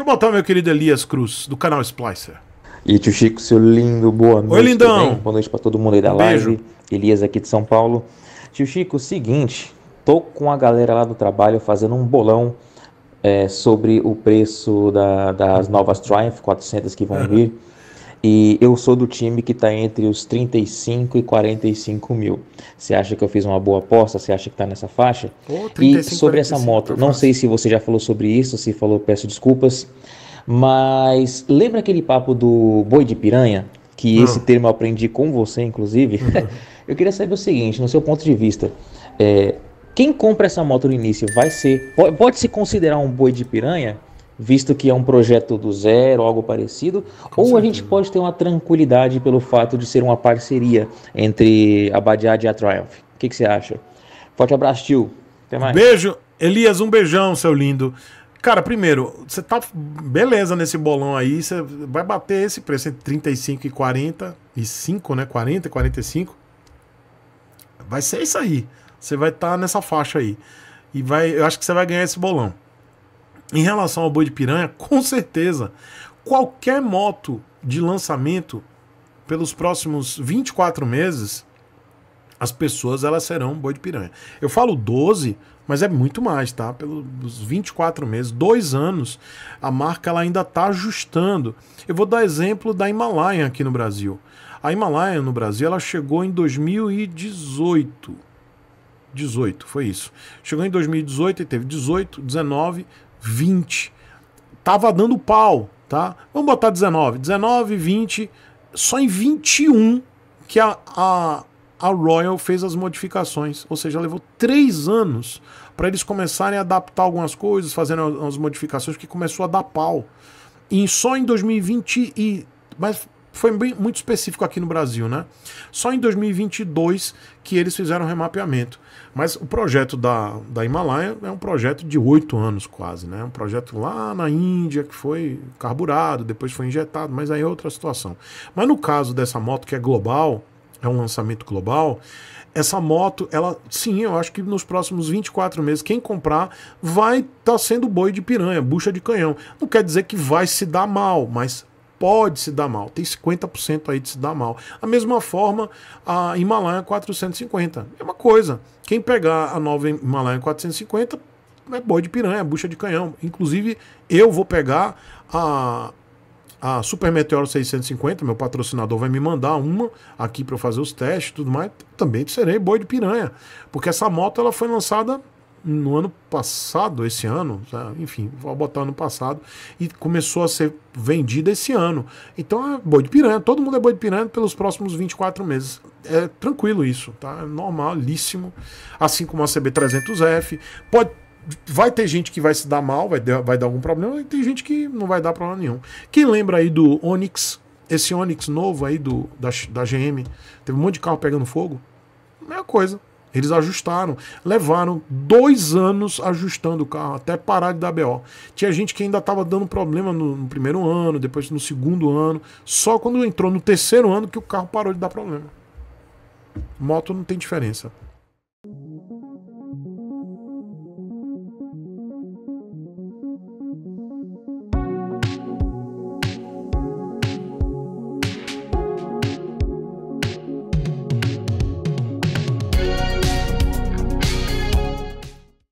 Deixa eu botar o meu querido Elias Cruz, do canal Splicer. E tio Chico, seu lindo, boa noite. Oi, lindão. Boa noite para todo mundo aí da um live. Beijo. Elias aqui de São Paulo. Tio Chico, seguinte, tô com a galera lá do trabalho fazendo um bolão é, sobre o preço da, das novas Triumph 400 que vão vir. E eu sou do time que está entre os 35 e 45 mil. Você acha que eu fiz uma boa aposta? Você acha que está nessa faixa? Oh, 35, e sobre 45, essa moto, não sei se você já falou sobre isso, se falou, peço desculpas. Mas lembra aquele papo do boi de piranha? Que não. esse termo eu aprendi com você, inclusive. Uhum. eu queria saber o seguinte, no seu ponto de vista, é, quem compra essa moto no início vai ser. Pode, pode se considerar um boi de piranha? visto que é um projeto do zero, algo parecido, Com ou certeza. a gente pode ter uma tranquilidade pelo fato de ser uma parceria entre a Badiad e a Triumph. O que, que você acha? Forte abraço, tio. Até mais. Beijo. Elias, um beijão, seu lindo. Cara, primeiro, você tá beleza nesse bolão aí, você vai bater esse preço entre 35 e 40 e 5, né? 40 e 45. Vai ser isso aí. Você vai estar tá nessa faixa aí. E vai, eu acho que você vai ganhar esse bolão. Em relação ao boi de piranha, com certeza, qualquer moto de lançamento pelos próximos 24 meses, as pessoas elas serão boi de piranha. Eu falo 12, mas é muito mais, tá? Pelos 24 meses, dois anos, a marca ela ainda está ajustando. Eu vou dar exemplo da Himalaia aqui no Brasil. A Himalaia no Brasil ela chegou em 2018. 18, foi isso. Chegou em 2018 e teve 18, 19, 20. Tava dando pau, tá? Vamos botar 19. 19, 20. Só em 21 que a, a, a Royal fez as modificações. Ou seja, levou três anos para eles começarem a adaptar algumas coisas, fazendo as modificações, que começou a dar pau. E só em 2020 e. Mas foi bem, muito específico aqui no Brasil, né? Só em 2022 que eles fizeram remapeamento. Mas o projeto da, da Himalaia é um projeto de oito anos quase, né? É um projeto lá na Índia que foi carburado, depois foi injetado, mas aí é outra situação. Mas no caso dessa moto que é global, é um lançamento global, essa moto, ela, sim, eu acho que nos próximos 24 meses, quem comprar vai estar tá sendo boi de piranha, bucha de canhão. Não quer dizer que vai se dar mal, mas pode se dar mal. Tem 50% aí de se dar mal. A mesma forma, a Himalaia 450. É uma coisa. Quem pegar a nova Himalaia 450 é boi de piranha, bucha de canhão. Inclusive, eu vou pegar a, a Super Meteoro 650, meu patrocinador vai me mandar uma aqui para eu fazer os testes e tudo mais. Também serei boi de piranha. Porque essa moto ela foi lançada no ano passado, esse ano, né, enfim, vou botar ano passado, e começou a ser vendida esse ano. Então é boi de piranha, todo mundo é boi de piranha pelos próximos 24 meses. É tranquilo isso, tá? É normalíssimo. Assim como a CB300F. Pode, vai ter gente que vai se dar mal, vai, vai dar algum problema, e tem gente que não vai dar problema nenhum. Quem lembra aí do Onix? Esse Onix novo aí do, da, da GM, teve um monte de carro pegando fogo. Mesma coisa eles ajustaram, levaram dois anos ajustando o carro até parar de dar BO. Tinha gente que ainda estava dando problema no, no, primeiro ano, depois no segundo ano. Só quando entrou no terceiro ano que o carro parou de dar problema. Moto não tem diferença.